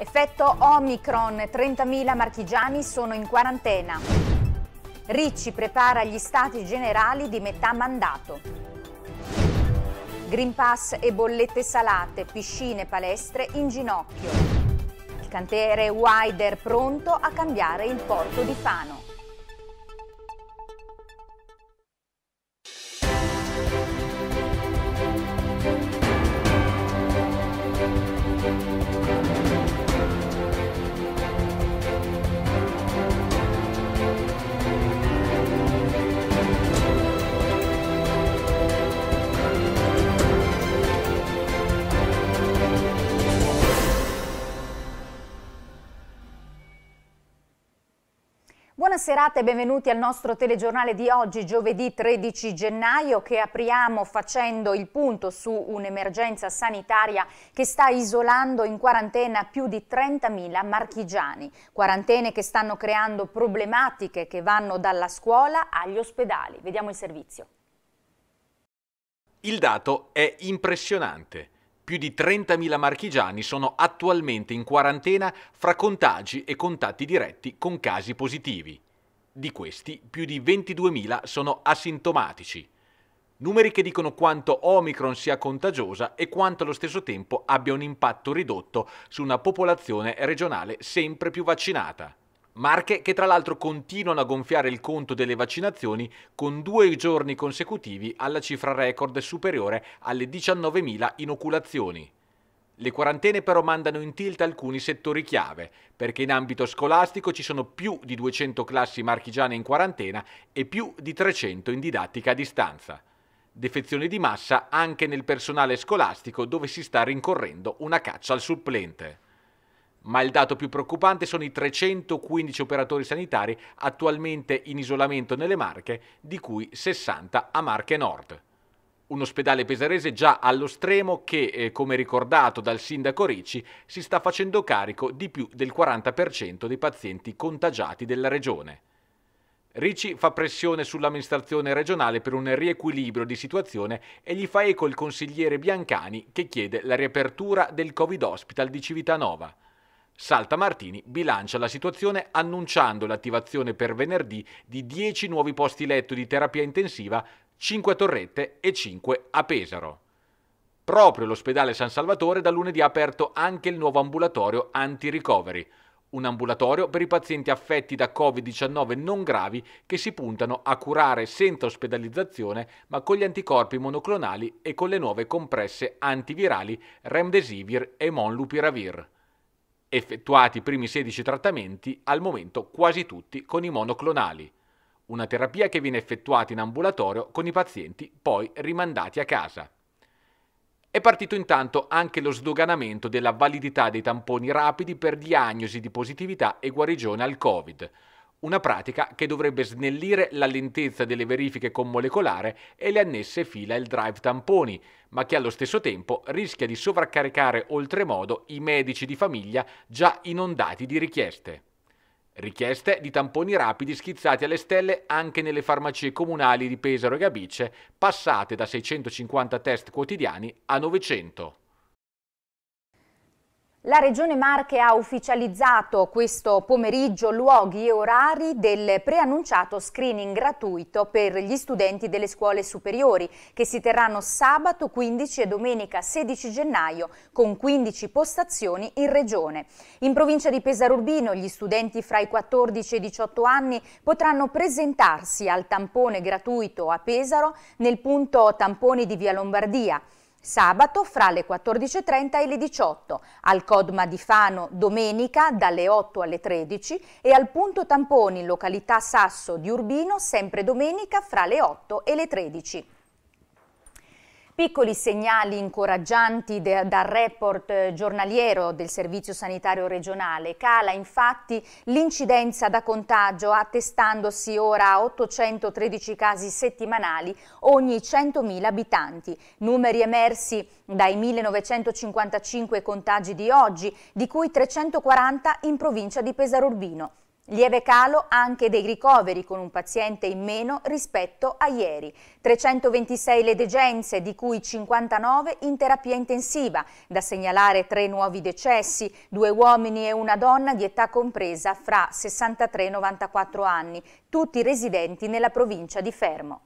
Effetto Omicron, 30.000 marchigiani sono in quarantena. Ricci prepara gli stati generali di metà mandato. Green Pass e bollette salate, piscine e palestre in ginocchio. Il cantiere Wider pronto a cambiare il porto di Fano. Buona serata e benvenuti al nostro telegiornale di oggi, giovedì 13 gennaio, che apriamo facendo il punto su un'emergenza sanitaria che sta isolando in quarantena più di 30.000 marchigiani. Quarantene che stanno creando problematiche che vanno dalla scuola agli ospedali. Vediamo il servizio. Il dato è impressionante. Più di 30.000 marchigiani sono attualmente in quarantena fra contagi e contatti diretti con casi positivi. Di questi, più di 22.000 sono asintomatici. Numeri che dicono quanto Omicron sia contagiosa e quanto allo stesso tempo abbia un impatto ridotto su una popolazione regionale sempre più vaccinata. Marche che tra l'altro continuano a gonfiare il conto delle vaccinazioni con due giorni consecutivi alla cifra record superiore alle 19.000 inoculazioni. Le quarantene però mandano in tilt alcuni settori chiave, perché in ambito scolastico ci sono più di 200 classi marchigiane in quarantena e più di 300 in didattica a distanza. Defezioni di massa anche nel personale scolastico dove si sta rincorrendo una caccia al supplente. Ma il dato più preoccupante sono i 315 operatori sanitari attualmente in isolamento nelle Marche, di cui 60 a Marche Nord. Un ospedale pesarese già allo stremo che, eh, come ricordato dal sindaco Ricci, si sta facendo carico di più del 40% dei pazienti contagiati della regione. Ricci fa pressione sull'amministrazione regionale per un riequilibrio di situazione e gli fa eco il consigliere Biancani che chiede la riapertura del Covid Hospital di Civitanova. Salta Martini bilancia la situazione annunciando l'attivazione per venerdì di 10 nuovi posti letto di terapia intensiva, 5 a Torrette e 5 a Pesaro. Proprio l'ospedale San Salvatore da lunedì ha aperto anche il nuovo ambulatorio anti-recovery, un ambulatorio per i pazienti affetti da Covid-19 non gravi che si puntano a curare senza ospedalizzazione ma con gli anticorpi monoclonali e con le nuove compresse antivirali Remdesivir e Monlupiravir effettuati i primi 16 trattamenti, al momento quasi tutti con i monoclonali, una terapia che viene effettuata in ambulatorio con i pazienti poi rimandati a casa. È partito intanto anche lo sdoganamento della validità dei tamponi rapidi per diagnosi di positività e guarigione al Covid, una pratica che dovrebbe snellire la lentezza delle verifiche con molecolare e le annesse fila il drive tamponi, ma che allo stesso tempo rischia di sovraccaricare oltremodo i medici di famiglia già inondati di richieste. Richieste di tamponi rapidi schizzati alle stelle anche nelle farmacie comunali di Pesaro e Gabice, passate da 650 test quotidiani a 900. La Regione Marche ha ufficializzato questo pomeriggio luoghi e orari del preannunciato screening gratuito per gli studenti delle scuole superiori che si terranno sabato 15 e domenica 16 gennaio con 15 postazioni in Regione. In provincia di Pesaro Urbino gli studenti fra i 14 e i 18 anni potranno presentarsi al tampone gratuito a Pesaro nel punto tamponi di Via Lombardia. Sabato fra le 14.30 e le 18, al Codma di Fano domenica dalle 8 alle 13 e al punto tamponi in località Sasso di Urbino sempre domenica fra le 8 e le 13. Piccoli segnali incoraggianti dal report eh, giornaliero del Servizio Sanitario regionale. Cala infatti l'incidenza da contagio attestandosi ora a 813 casi settimanali ogni 100.000 abitanti. Numeri emersi dai 1955 contagi di oggi, di cui 340 in provincia di Pesaro Urbino. Lieve calo anche dei ricoveri con un paziente in meno rispetto a ieri. 326 le degenze, di cui 59 in terapia intensiva. Da segnalare tre nuovi decessi, due uomini e una donna di età compresa fra 63 e 94 anni, tutti residenti nella provincia di Fermo.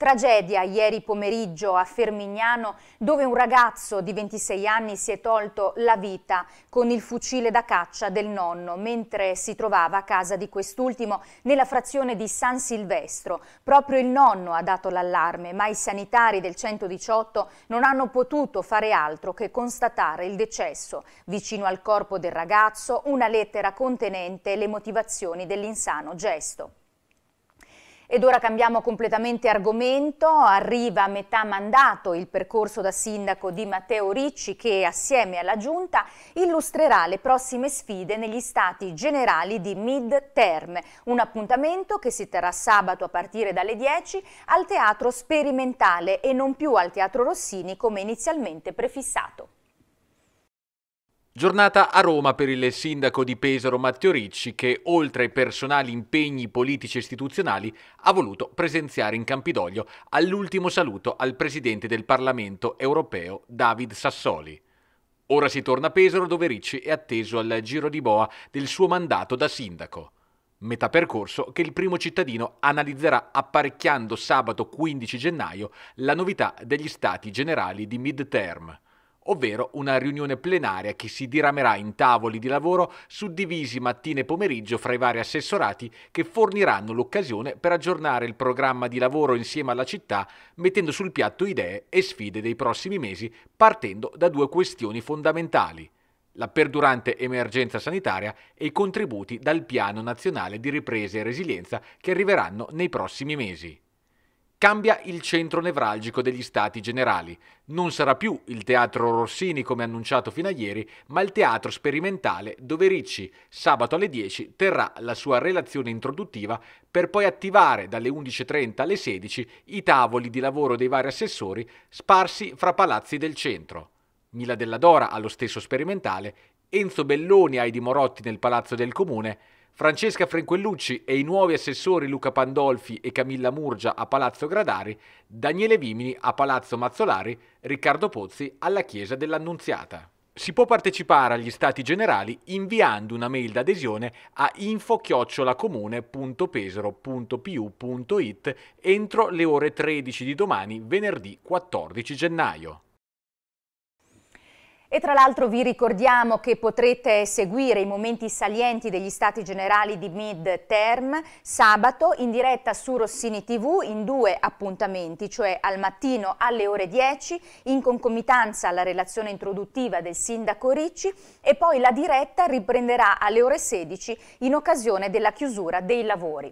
Tragedia ieri pomeriggio a Fermignano dove un ragazzo di 26 anni si è tolto la vita con il fucile da caccia del nonno mentre si trovava a casa di quest'ultimo nella frazione di San Silvestro. Proprio il nonno ha dato l'allarme ma i sanitari del 118 non hanno potuto fare altro che constatare il decesso. Vicino al corpo del ragazzo una lettera contenente le motivazioni dell'insano gesto. Ed ora cambiamo completamente argomento, arriva a metà mandato il percorso da sindaco di Matteo Ricci che assieme alla Giunta illustrerà le prossime sfide negli stati generali di Mid Term, un appuntamento che si terrà sabato a partire dalle 10 al Teatro Sperimentale e non più al Teatro Rossini come inizialmente prefissato. Giornata a Roma per il sindaco di Pesaro Matteo Ricci che, oltre ai personali impegni politici e istituzionali, ha voluto presenziare in Campidoglio all'ultimo saluto al presidente del Parlamento europeo David Sassoli. Ora si torna a Pesaro dove Ricci è atteso al giro di boa del suo mandato da sindaco. Metà percorso che il primo cittadino analizzerà apparecchiando sabato 15 gennaio la novità degli stati generali di midterm ovvero una riunione plenaria che si diramerà in tavoli di lavoro suddivisi mattina e pomeriggio fra i vari assessorati che forniranno l'occasione per aggiornare il programma di lavoro insieme alla città, mettendo sul piatto idee e sfide dei prossimi mesi, partendo da due questioni fondamentali la perdurante emergenza sanitaria e i contributi dal Piano Nazionale di Ripresa e Resilienza che arriveranno nei prossimi mesi. Cambia il centro nevralgico degli Stati Generali. Non sarà più il Teatro Rossini come annunciato fino a ieri, ma il Teatro Sperimentale dove Ricci sabato alle 10 terrà la sua relazione introduttiva per poi attivare dalle 11.30 alle 16 i tavoli di lavoro dei vari assessori sparsi fra palazzi del centro. Mila Della Dora allo stesso sperimentale, Enzo Belloni ai Dimorotti nel Palazzo del Comune, Francesca Frenquellucci e i nuovi assessori Luca Pandolfi e Camilla Murgia a Palazzo Gradari, Daniele Vimini a Palazzo Mazzolari, Riccardo Pozzi alla Chiesa dell'Annunziata. Si può partecipare agli Stati Generali inviando una mail d'adesione a info-comune.pesaro.pu.it entro le ore 13 di domani, venerdì 14 gennaio. E tra l'altro vi ricordiamo che potrete seguire i momenti salienti degli Stati Generali di Mid Term sabato in diretta su Rossini TV in due appuntamenti, cioè al mattino alle ore 10 in concomitanza alla relazione introduttiva del Sindaco Ricci e poi la diretta riprenderà alle ore 16 in occasione della chiusura dei lavori.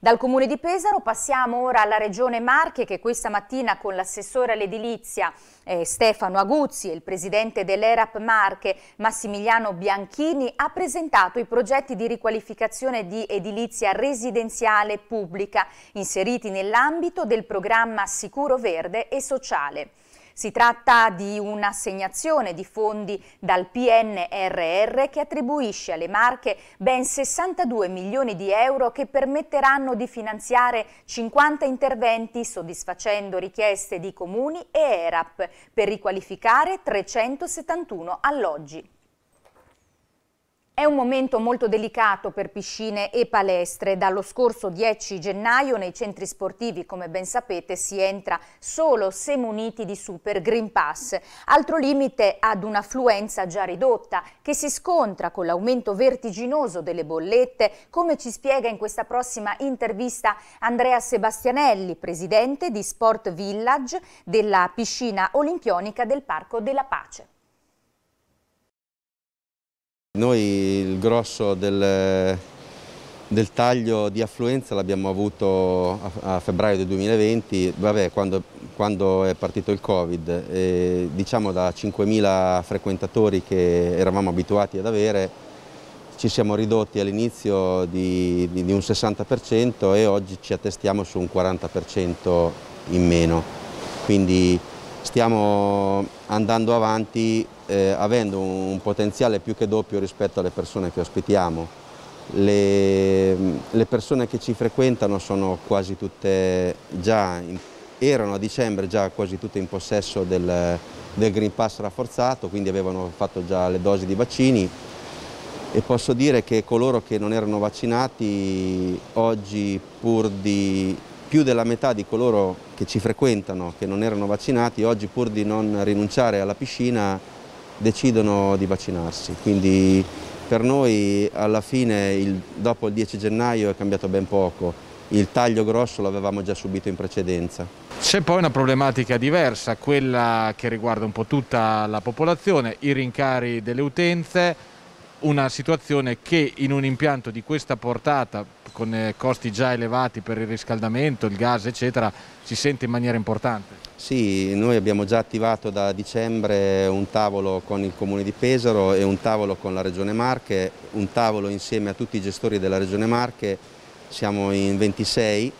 Dal Comune di Pesaro passiamo ora alla Regione Marche che questa mattina con l'assessore all'edilizia eh, Stefano Aguzzi e il presidente dell'ERAP Marche Massimiliano Bianchini ha presentato i progetti di riqualificazione di edilizia residenziale pubblica inseriti nell'ambito del programma Sicuro Verde e Sociale. Si tratta di un'assegnazione di fondi dal PNRR che attribuisce alle Marche ben 62 milioni di euro che permetteranno di finanziare 50 interventi soddisfacendo richieste di comuni e ERAP per riqualificare 371 alloggi. È un momento molto delicato per piscine e palestre. Dallo scorso 10 gennaio nei centri sportivi, come ben sapete, si entra solo se muniti di Super Green Pass. Altro limite ad un'affluenza già ridotta, che si scontra con l'aumento vertiginoso delle bollette, come ci spiega in questa prossima intervista Andrea Sebastianelli, presidente di Sport Village della piscina olimpionica del Parco della Pace. Noi il grosso del, del taglio di affluenza l'abbiamo avuto a, febbraio del 2020, vabbè, quando, quando, è partito il Covid. E, diciamo da 5.000 frequentatori che eravamo abituati ad avere ci siamo ridotti all'inizio di, di, di un 60% e oggi ci attestiamo su un 40% in meno. Quindi stiamo andando avanti eh, avendo un potenziale più che doppio rispetto alle persone che ospitiamo. Le, le persone che ci frequentano sono quasi tutte già, in, erano a dicembre già quasi tutte in possesso del, del Green Pass rafforzato, quindi avevano fatto già le dosi di vaccini e posso dire che coloro che non erano vaccinati oggi pur di più della metà di coloro che ci frequentano, che non erano vaccinati, oggi pur di non rinunciare alla piscina decidono di vaccinarsi. Quindi per noi alla fine, il, dopo il 10 gennaio, è cambiato ben poco. Il taglio grosso l'avevamo già subito in precedenza. C'è poi una problematica diversa, quella che riguarda un po' tutta la popolazione, i rincari delle utenze, una situazione che in un impianto di questa portata con eh, costi già elevati per il riscaldamento, il gas eccetera, si sente in maniera importante? Sì, noi abbiamo già attivato da dicembre un tavolo con il Comune di Pesaro e un tavolo con la Regione Marche, un tavolo insieme a tutti i gestori della Regione Marche, siamo in 26,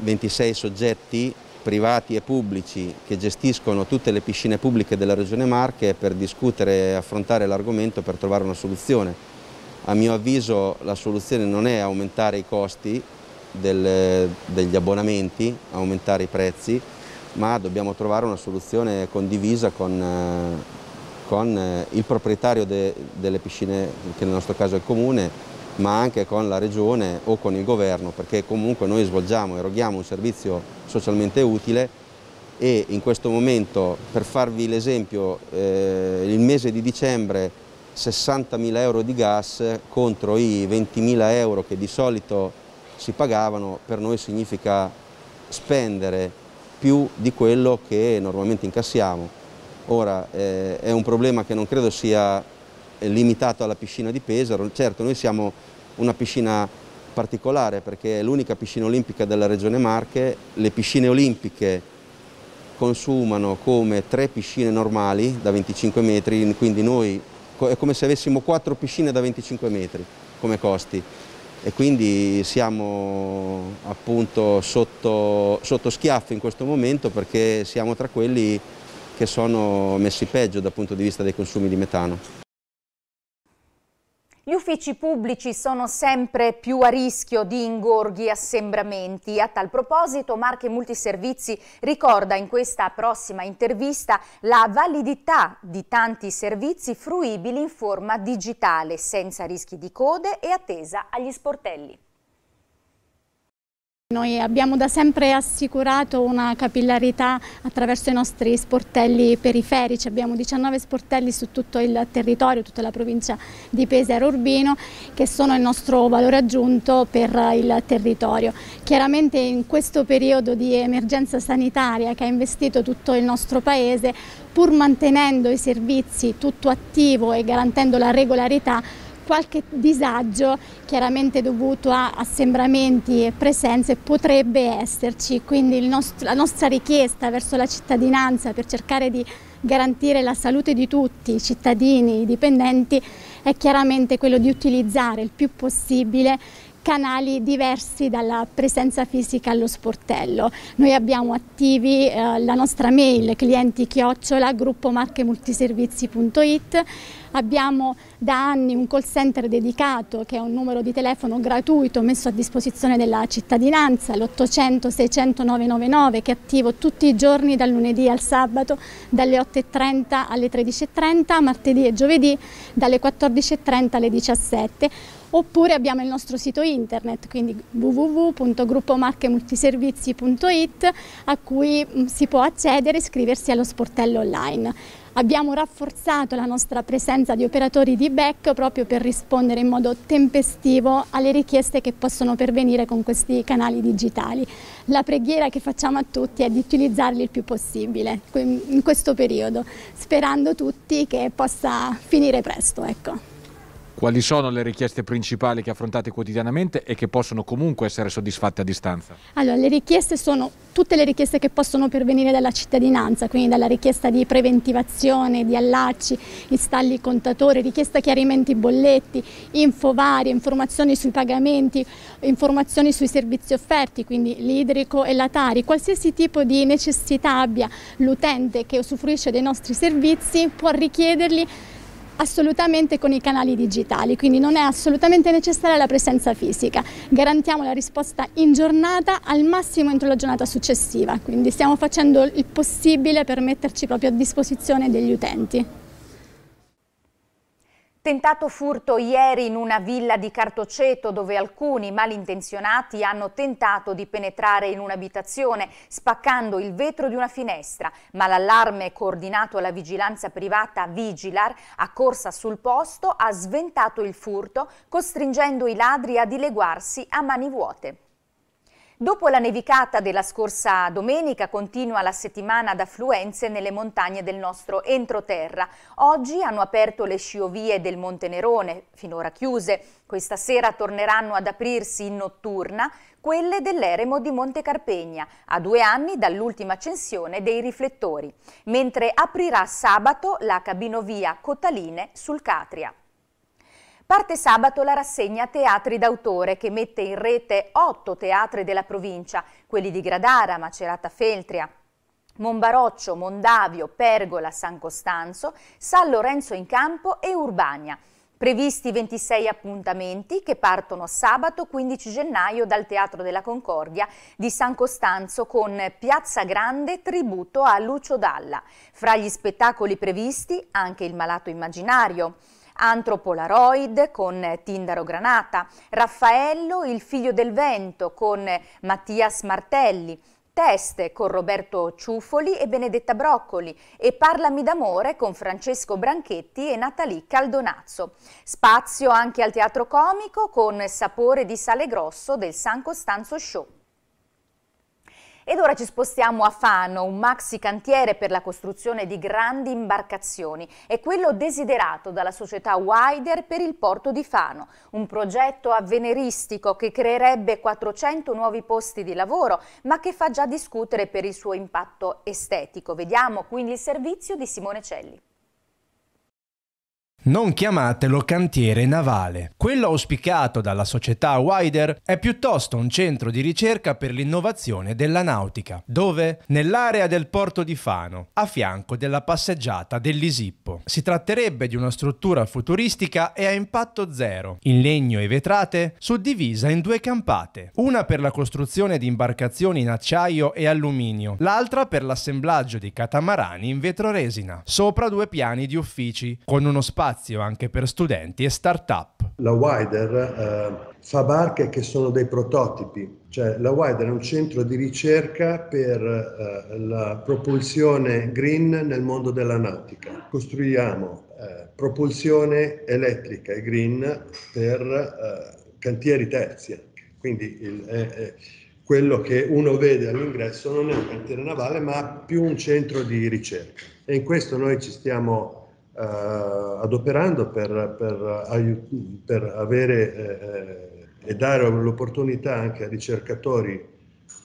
26 soggetti privati e pubblici che gestiscono tutte le piscine pubbliche della Regione Marche per discutere e affrontare l'argomento per trovare una soluzione. A mio avviso la soluzione non è aumentare i costi del, degli abbonamenti, aumentare i prezzi, ma dobbiamo trovare una soluzione condivisa con, eh, con eh, il proprietario de, delle piscine, che nel nostro caso è il comune, ma anche con la regione o con il governo, perché comunque noi svolgiamo, eroghiamo un servizio socialmente utile e in questo momento, per farvi l'esempio, eh, il mese di dicembre 60.000 euro di gas contro i 20.000 euro che di solito si pagavano, per noi significa spendere più di quello che normalmente incassiamo. Ora eh, è un problema che non credo sia limitato alla piscina di Pesaro, certo noi siamo una piscina particolare perché è l'unica piscina olimpica della regione Marche, le piscine olimpiche consumano come tre piscine normali da 25 metri, quindi noi è come se avessimo quattro piscine da 25 metri come costi e quindi siamo appunto sotto, sotto schiaffo in questo momento perché siamo tra quelli che sono messi peggio dal punto di vista dei consumi di metano. Gli uffici pubblici sono sempre più a rischio di ingorghi e assembramenti. A tal proposito Marche Multiservizi ricorda in questa prossima intervista la validità di tanti servizi fruibili in forma digitale, senza rischi di code e attesa agli sportelli. Noi abbiamo da sempre assicurato una capillarità attraverso i nostri sportelli periferici, abbiamo 19 sportelli su tutto il territorio, tutta la provincia di Pesaro Urbino che sono il nostro valore aggiunto per il territorio. Chiaramente in questo periodo di emergenza sanitaria che ha investito tutto il nostro paese, pur mantenendo i servizi tutto attivo e garantendo la regolarità, qualche disagio chiaramente dovuto a assembramenti e presenze potrebbe esserci, quindi nostro, la nostra richiesta verso la cittadinanza per cercare di garantire la salute di tutti, i cittadini, i dipendenti, è chiaramente quello di utilizzare il più possibile canali diversi dalla presenza fisica allo sportello. Noi abbiamo attivi eh, la nostra mail clienti chiocciola gruppomacchemultiservizi.it Abbiamo da anni un call center dedicato che è un numero di telefono gratuito messo a disposizione della cittadinanza, l'800 600 999 che è attivo tutti i giorni dal lunedì al sabato dalle 8.30 alle 13.30, martedì e giovedì dalle 14.30 alle 17.00 oppure abbiamo il nostro sito internet, quindi www.gruppomarchemultiservizi.it a cui mm, si può accedere e iscriversi allo sportello online. Abbiamo rafforzato la nostra presenza di operatori di back proprio per rispondere in modo tempestivo alle richieste che possono pervenire con questi canali digitali. La preghiera che facciamo a tutti è di utilizzarli il più possibile in questo periodo, sperando tutti che possa finire presto. Ecco. Quali sono le richieste principali che affrontate quotidianamente e che possono comunque essere soddisfatte a distanza? Allora, le richieste sono tutte le richieste che possono pervenire dalla cittadinanza, quindi dalla richiesta di preventivazione, di allacci, installi contatori, richiesta chiarimenti bolletti, info varie, informazioni sui pagamenti, informazioni sui servizi offerti, quindi l'idrico e la Tari. Qualsiasi tipo di necessità abbia l'utente che usufruisce dei nostri servizi può richiederli assolutamente con i canali digitali, quindi non è assolutamente necessaria la presenza fisica. Garantiamo la risposta in giornata al massimo entro la giornata successiva, quindi stiamo facendo il possibile per metterci proprio a disposizione degli utenti. Tentato furto ieri in una villa di Cartoceto dove alcuni malintenzionati hanno tentato di penetrare in un'abitazione spaccando il vetro di una finestra, ma l'allarme coordinato alla vigilanza privata Vigilar, accorsa sul posto, ha sventato il furto costringendo i ladri a dileguarsi a mani vuote. Dopo la nevicata della scorsa domenica continua la settimana d'affluenze nelle montagne del nostro entroterra. Oggi hanno aperto le sciovie del Monte Nerone, finora chiuse. Questa sera torneranno ad aprirsi in notturna quelle dell'eremo di Monte Carpegna, a due anni dall'ultima accensione dei riflettori, mentre aprirà sabato la cabinovia Cotaline sul Catria. Parte sabato la rassegna Teatri d'autore che mette in rete otto teatri della provincia, quelli di Gradara, Macerata Feltria, Monbaroccio, Mondavio, Pergola, San Costanzo, San Lorenzo in Campo e Urbania. Previsti 26 appuntamenti che partono sabato 15 gennaio dal Teatro della Concordia di San Costanzo con Piazza Grande tributo a Lucio Dalla. Fra gli spettacoli previsti anche Il malato immaginario. Antropolaroid con Tindaro Granata, Raffaello il figlio del vento con Mattias Martelli, Teste con Roberto Ciufoli e Benedetta Broccoli e Parlami d'amore con Francesco Branchetti e Natalie Caldonazzo. Spazio anche al teatro comico con Sapore di sale grosso del San Costanzo Show. Ed ora ci spostiamo a Fano, un maxi cantiere per la costruzione di grandi imbarcazioni. È quello desiderato dalla società Wider per il porto di Fano, un progetto avveniristico che creerebbe 400 nuovi posti di lavoro, ma che fa già discutere per il suo impatto estetico. Vediamo quindi il servizio di Simone Celli. Non chiamatelo cantiere navale. Quello auspicato dalla società Wider è piuttosto un centro di ricerca per l'innovazione della nautica. Dove? Nell'area del porto di Fano, a fianco della passeggiata dell'Isippo. Si tratterebbe di una struttura futuristica e a impatto zero, in legno e vetrate, suddivisa in due campate, una per la costruzione di imbarcazioni in acciaio e alluminio, l'altra per l'assemblaggio di catamarani in vetroresina, sopra due piani di uffici, con uno spazio spazio anche per studenti e start-up. La Wider eh, fa barche che sono dei prototipi, cioè la Wider è un centro di ricerca per eh, la propulsione green nel mondo della nautica. Costruiamo eh, propulsione elettrica e green per eh, cantieri terzi, quindi il, è, quello che uno vede all'ingresso non è un cantiere navale ma più un centro di ricerca e in questo noi ci stiamo eh, adoperando per, per, per avere eh, eh, e dare l'opportunità anche a ricercatori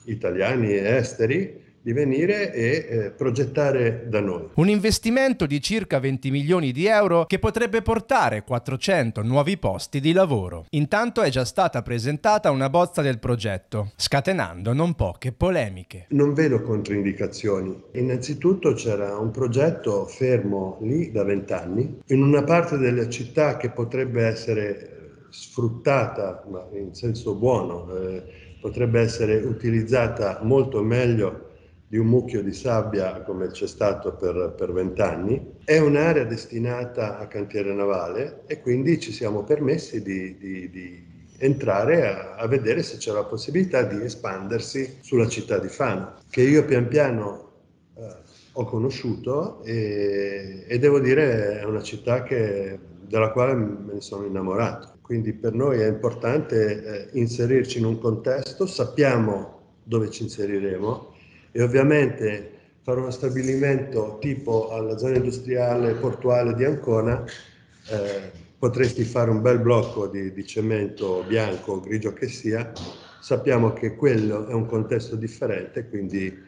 italiani e esteri di venire e eh, progettare da noi. Un investimento di circa 20 milioni di euro che potrebbe portare 400 nuovi posti di lavoro. Intanto è già stata presentata una bozza del progetto, scatenando non poche polemiche. Non vedo controindicazioni. Innanzitutto c'era un progetto fermo lì da vent'anni, in una parte della città che potrebbe essere eh, sfruttata, ma in senso buono, eh, potrebbe essere utilizzata molto meglio di un mucchio di sabbia come c'è stato per vent'anni. È un'area destinata a cantiere navale e quindi ci siamo permessi di, di, di entrare a, a, vedere se c'è la possibilità di espandersi sulla città di Fano, che io pian piano eh, ho conosciuto e, e, devo dire è una città che, della quale me ne sono innamorato. Quindi per noi è importante eh, inserirci in un contesto, sappiamo dove ci inseriremo, e ovviamente fare uno stabilimento tipo alla zona industriale portuale di Ancona eh, potresti fare un bel blocco di, di cemento bianco o grigio che sia, sappiamo che quello è un contesto differente, quindi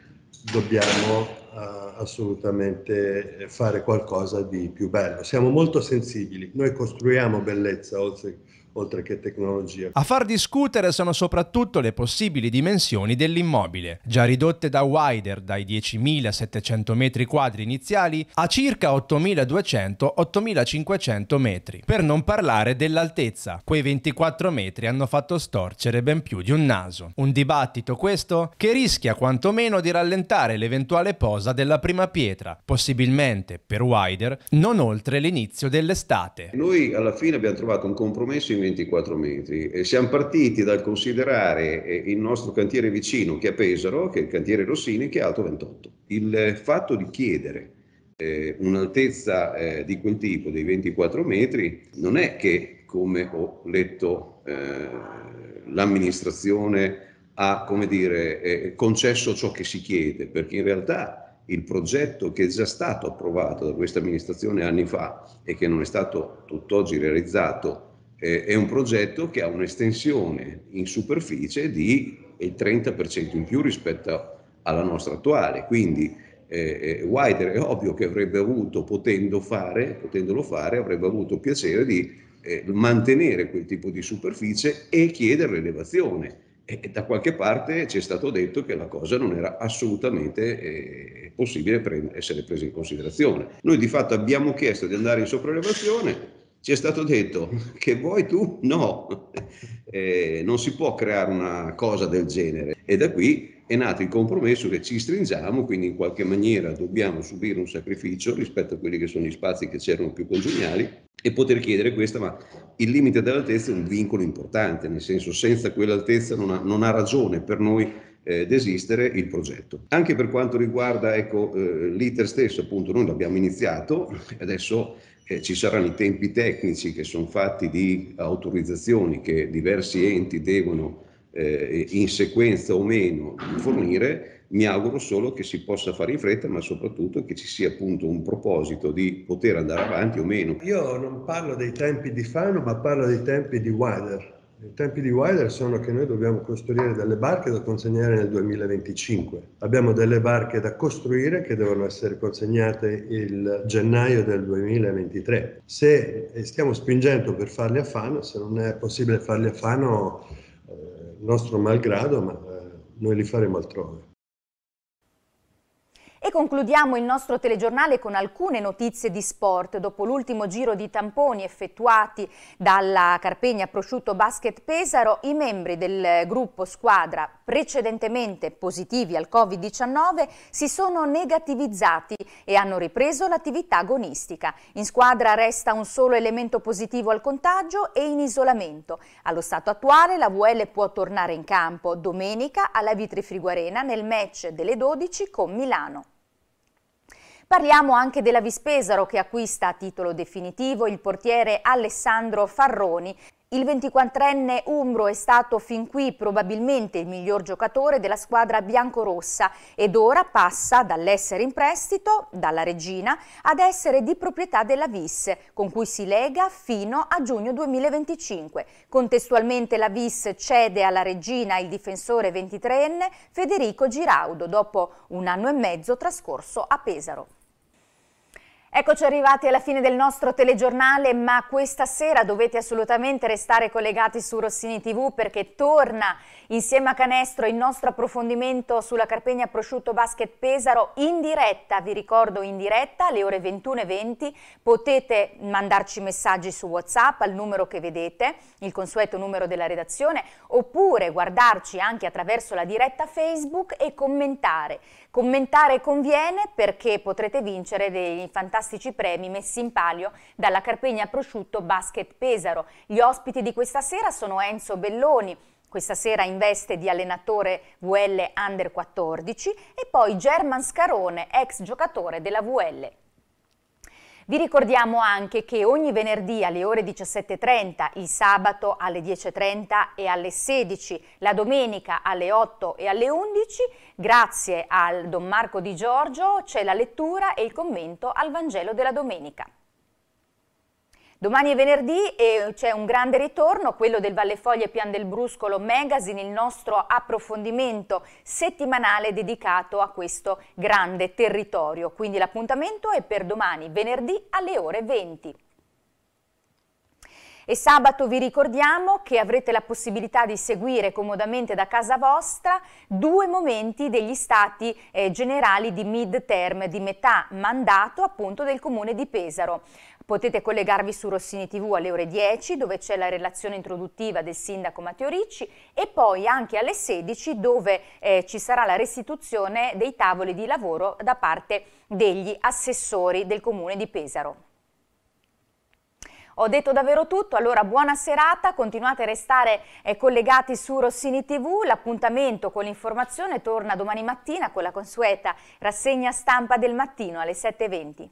dobbiamo uh, assolutamente fare qualcosa di più bello. Siamo molto sensibili, noi costruiamo bellezza oltre oltre che tecnologia. A far discutere sono soprattutto le possibili dimensioni dell'immobile, già ridotte da Wider dai 10.700 metri quadri iniziali a circa 8.200-8.500 metri, per non parlare dell'altezza, quei 24 metri hanno fatto storcere ben più di un naso. Un dibattito questo che rischia quantomeno di rallentare l'eventuale posa della prima pietra, possibilmente per Wider non oltre l'inizio dell'estate. Noi alla fine abbiamo trovato un compromesso in 24 metri. E siamo partiti dal considerare eh, il nostro cantiere vicino, che è Pesaro, che è il cantiere Rossini, che è alto 28. Il fatto di chiedere eh, un'altezza eh, di quel tipo, dei 24 metri, non è che, come ho letto, eh, l'amministrazione ha come dire, eh, concesso ciò che si chiede, perché in realtà il progetto che è già stato approvato da questa amministrazione anni fa e che non è stato tutt'oggi realizzato eh, è un progetto che ha un'estensione in superficie di eh, il 30% in più rispetto alla nostra attuale, quindi eh, Wider è ovvio che avrebbe avuto, potendo fare, potendolo fare, avrebbe avuto piacere di eh, mantenere quel tipo di superficie e chiedere l'elevazione. E, e da qualche parte ci è stato detto che la cosa non era assolutamente eh, possibile pre- essere presa in considerazione. Noi di fatto abbiamo chiesto di andare in sopraelevazione, ci è stato detto che vuoi tu? No, eh, non si può creare una cosa del genere. E da qui è nato il compromesso che ci stringiamo, quindi in qualche maniera dobbiamo subire un sacrificio rispetto a quelli che sono gli spazi che c'erano più congeniali e poter chiedere questa, ma il limite dell'altezza è un vincolo importante, nel senso senza quell'altezza non ha, non ha ragione per noi ed eh, esistere il progetto. Anche per quanto riguarda ecco, eh, l'iter stesso, appunto, noi l'abbiamo iniziato, adesso eh, ci saranno i tempi tecnici che sono fatti di autorizzazioni che diversi enti devono eh, in sequenza o meno fornire, mi auguro solo che si possa fare in fretta, ma soprattutto che ci sia appunto un proposito di poter andare avanti o meno. Io non parlo dei tempi di Fano, ma parlo dei tempi di Wader. I tempi di Wilder sono che noi dobbiamo costruire delle barche da consegnare nel 2025. Abbiamo delle barche da costruire che devono essere consegnate il gennaio del 2023. Se stiamo spingendo per farli a Fano, se non è possibile farli a Fano, eh, nostro malgrado, ma eh, noi li faremo altrove. E concludiamo il nostro telegiornale con alcune notizie di sport. Dopo l'ultimo giro di tamponi effettuati dalla Carpegna Prosciutto Basket Pesaro, i membri del gruppo squadra precedentemente positivi al Covid-19 si sono negativizzati e hanno ripreso l'attività agonistica. In squadra resta un solo elemento positivo al contagio e in isolamento. Allo stato attuale la VL può tornare in campo domenica alla Vitri Friguarena nel match delle 12 con Milano. Parliamo anche della Vispesaro che acquista a titolo definitivo il portiere Alessandro Farroni il 24enne Umbro è stato fin qui probabilmente il miglior giocatore della squadra biancorossa ed ora passa dall'essere in prestito, dalla regina, ad essere di proprietà della Vis, con cui si lega fino a giugno 2025. Contestualmente la Vis cede alla regina il difensore 23enne Federico Giraudo dopo un anno e mezzo trascorso a Pesaro. Eccoci arrivati alla fine del nostro telegiornale, ma questa sera dovete assolutamente restare collegati su Rossini TV perché torna insieme a Canestro il nostro approfondimento sulla Carpegna Prosciutto Basket Pesaro in diretta, vi ricordo in diretta alle ore 21.20, potete mandarci messaggi su Whatsapp al numero che vedete, il consueto numero della redazione, oppure guardarci anche attraverso la diretta Facebook e commentare Commentare conviene perché potrete vincere dei fantastici premi messi in palio dalla Carpegna Prosciutto Basket Pesaro. Gli ospiti di questa sera sono Enzo Belloni, questa sera in veste di allenatore VL Under 14 e poi German Scarone, ex giocatore della VL vi ricordiamo anche che ogni venerdì alle ore 17.30, il sabato alle 10.30 e alle 16, la domenica alle 8 e alle 11, grazie al Don Marco Di Giorgio c'è la lettura e il commento al Vangelo della domenica. Domani è venerdì e c'è un grande ritorno, quello del Vallefoglia e Pian del Bruscolo Magazine, il nostro approfondimento settimanale dedicato a questo grande territorio. Quindi l'appuntamento è per domani, venerdì alle ore 20. E sabato vi ricordiamo che avrete la possibilità di seguire comodamente da casa vostra due momenti degli stati eh, generali di mid term di metà mandato appunto del comune di Pesaro. Potete collegarvi su Rossini TV alle ore 10 dove c'è la relazione introduttiva del sindaco Matteo Ricci e poi anche alle 16 dove eh, ci sarà la restituzione dei tavoli di lavoro da parte degli assessori del comune di Pesaro. Ho detto davvero tutto, allora buona serata, continuate a restare eh, collegati su Rossini TV, l'appuntamento con l'informazione torna domani mattina con la consueta rassegna stampa del mattino alle 7.20.